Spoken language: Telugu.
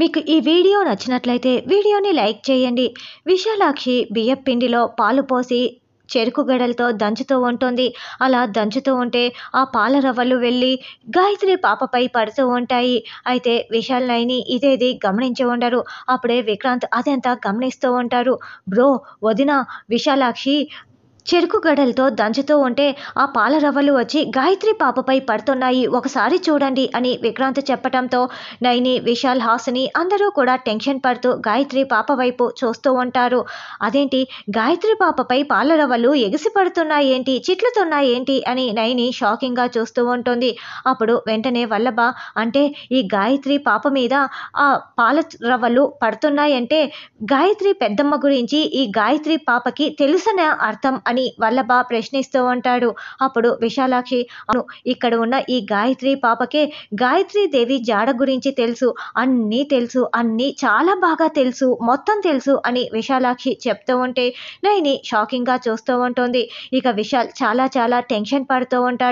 మీకు ఈ వీడియో నచ్చినట్లయితే వీడియోని లైక్ చేయండి విశాలాక్షి బియ్యపిండిలో పిండిలో పాలు పోసి చెరుకు గడలతో దంచుతూ ఉంటుంది అలా దంచుతూ ఉంటే ఆ పాల రవ్వలు వెళ్ళి గాయత్రి పాపపై పడుతూ ఉంటాయి అయితే విశాల్ నైని ఇదేది గమనించి ఉండరు అప్పుడే విక్రాంత్ అదంతా గమనిస్తూ ఉంటారు బ్రో వదిన విశాలాక్షి చెరుకు గడలతో దంచుతూ ఉంటే ఆ పాలరవ్వలు వచ్చి గాయత్రి పాపపై పడుతున్నాయి ఒకసారి చూడండి అని విక్రాంత్ చెప్పడంతో నైని విశాల్ హాసిని అందరూ కూడా టెన్షన్ పడుతూ గాయత్రి పాప వైపు చూస్తూ ఉంటారు అదేంటి గాయత్రి పాపపై పాలరవ్వలు ఎగిసి పడుతున్నాయేంటి చిట్లుతున్నాయేంటి అని నైని షాకింగ్గా చూస్తూ ఉంటుంది అప్పుడు వెంటనే వల్లభ అంటే ఈ గాయత్రి పాప మీద ఆ పాల రవ్వలు పడుతున్నాయంటే గాయత్రి పెద్దమ్మ గురించి ఈ గాయత్రి పాపకి తెలుసనే అర్థం అని అని వల్లభ ప్రశ్నిస్తూ ఉంటాడు అప్పుడు విశాలాక్షి అను ఇక్కడ ఉన్న ఈ గాయత్రి పాపకే గాయత్రి దేవి జాడ గురించి తెలుసు అన్నీ తెలుసు అన్నీ చాలా బాగా తెలుసు మొత్తం తెలుసు అని విశాలాక్షి చెప్తూ ఉంటే నైని షాకింగ్గా చూస్తూ ఉంటుంది ఇక విశాల్ చాలా చాలా టెన్షన్ పడుతూ ఉంటాడు